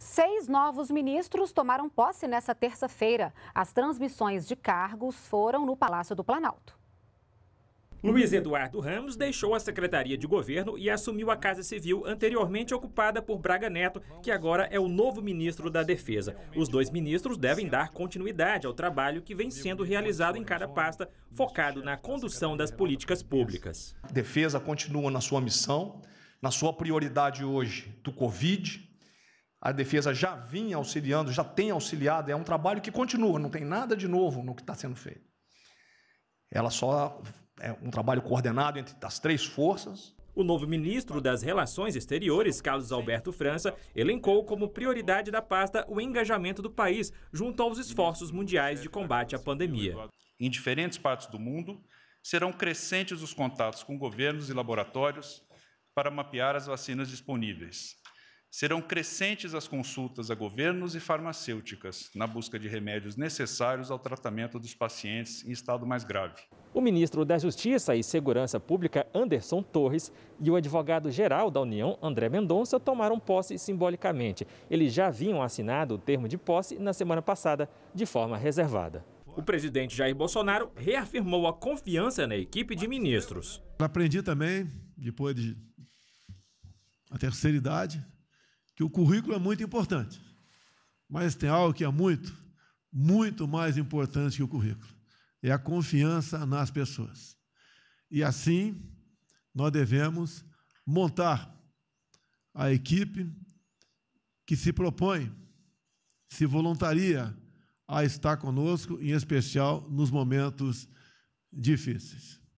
Seis novos ministros tomaram posse nesta terça-feira. As transmissões de cargos foram no Palácio do Planalto. Luiz Eduardo Ramos deixou a Secretaria de Governo e assumiu a Casa Civil, anteriormente ocupada por Braga Neto, que agora é o novo ministro da Defesa. Os dois ministros devem dar continuidade ao trabalho que vem sendo realizado em cada pasta, focado na condução das políticas públicas. Defesa continua na sua missão, na sua prioridade hoje do Covid, a defesa já vinha auxiliando, já tem auxiliado, é um trabalho que continua, não tem nada de novo no que está sendo feito. Ela só é um trabalho coordenado entre as três forças. O novo ministro das Relações Exteriores, Carlos Alberto França, elencou como prioridade da pasta o engajamento do país junto aos esforços mundiais de combate à pandemia. Em diferentes partes do mundo, serão crescentes os contatos com governos e laboratórios para mapear as vacinas disponíveis, Serão crescentes as consultas a governos e farmacêuticas na busca de remédios necessários ao tratamento dos pacientes em estado mais grave. O ministro da Justiça e Segurança Pública, Anderson Torres, e o advogado-geral da União, André Mendonça, tomaram posse simbolicamente. Eles já haviam assinado o termo de posse na semana passada, de forma reservada. O presidente Jair Bolsonaro reafirmou a confiança na equipe de ministros. Aprendi também, depois de a terceira idade, que o currículo é muito importante, mas tem algo que é muito, muito mais importante que o currículo: é a confiança nas pessoas. E assim, nós devemos montar a equipe que se propõe, se voluntaria a estar conosco, em especial nos momentos difíceis.